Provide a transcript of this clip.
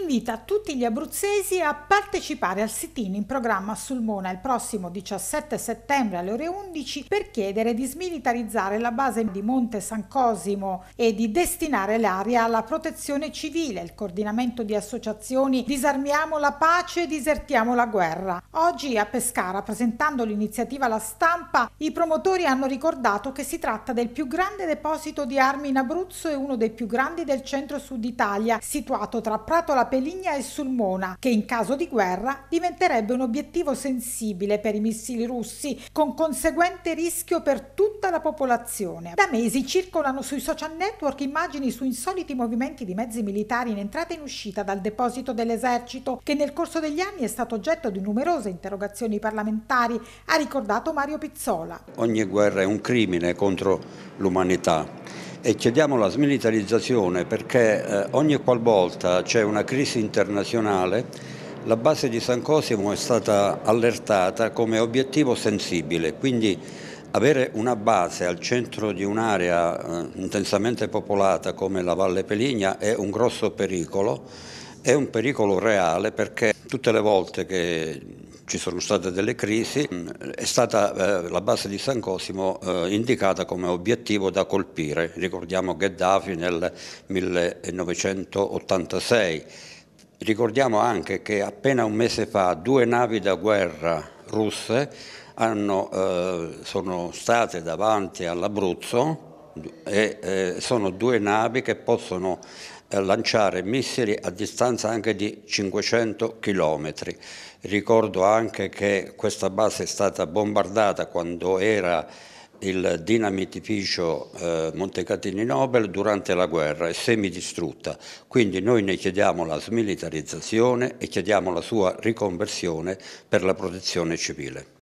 invita tutti gli abruzzesi a partecipare al sit-in in programma a Sulmona il prossimo 17 settembre alle ore 11 per chiedere di smilitarizzare la base di Monte San Cosimo e di destinare l'area alla protezione civile, il coordinamento di associazioni Disarmiamo la pace, disertiamo la guerra. Oggi a Pescara, presentando l'iniziativa alla stampa, i promotori hanno ricordato che si tratta del più grande deposito di armi in Abruzzo e uno dei più grandi del centro-sud Italia, situato tra Prato scatola Peligna e Sulmona, che in caso di guerra diventerebbe un obiettivo sensibile per i missili russi, con conseguente rischio per tutta la popolazione. Da mesi circolano sui social network immagini su insoliti movimenti di mezzi militari in entrata e in uscita dal deposito dell'esercito, che nel corso degli anni è stato oggetto di numerose interrogazioni parlamentari, ha ricordato Mario Pizzola. Ogni guerra è un crimine contro l'umanità e chiediamo la smilitarizzazione perché eh, ogni qualvolta c'è una crisi internazionale la base di San Cosimo è stata allertata come obiettivo sensibile, quindi avere una base al centro di un'area eh, intensamente popolata come la Valle Peligna è un grosso pericolo è un pericolo reale perché tutte le volte che ci sono state delle crisi è stata eh, la base di San Cosimo eh, indicata come obiettivo da colpire. Ricordiamo Gheddafi nel 1986. Ricordiamo anche che appena un mese fa due navi da guerra russe hanno, eh, sono state davanti all'Abruzzo e sono due navi che possono eh, lanciare missili a distanza anche di 500 km. Ricordo anche che questa base è stata bombardata quando era il dinamitificio eh, Montecatini Nobel durante la guerra è semidistrutta, quindi noi ne chiediamo la smilitarizzazione e chiediamo la sua riconversione per la protezione civile.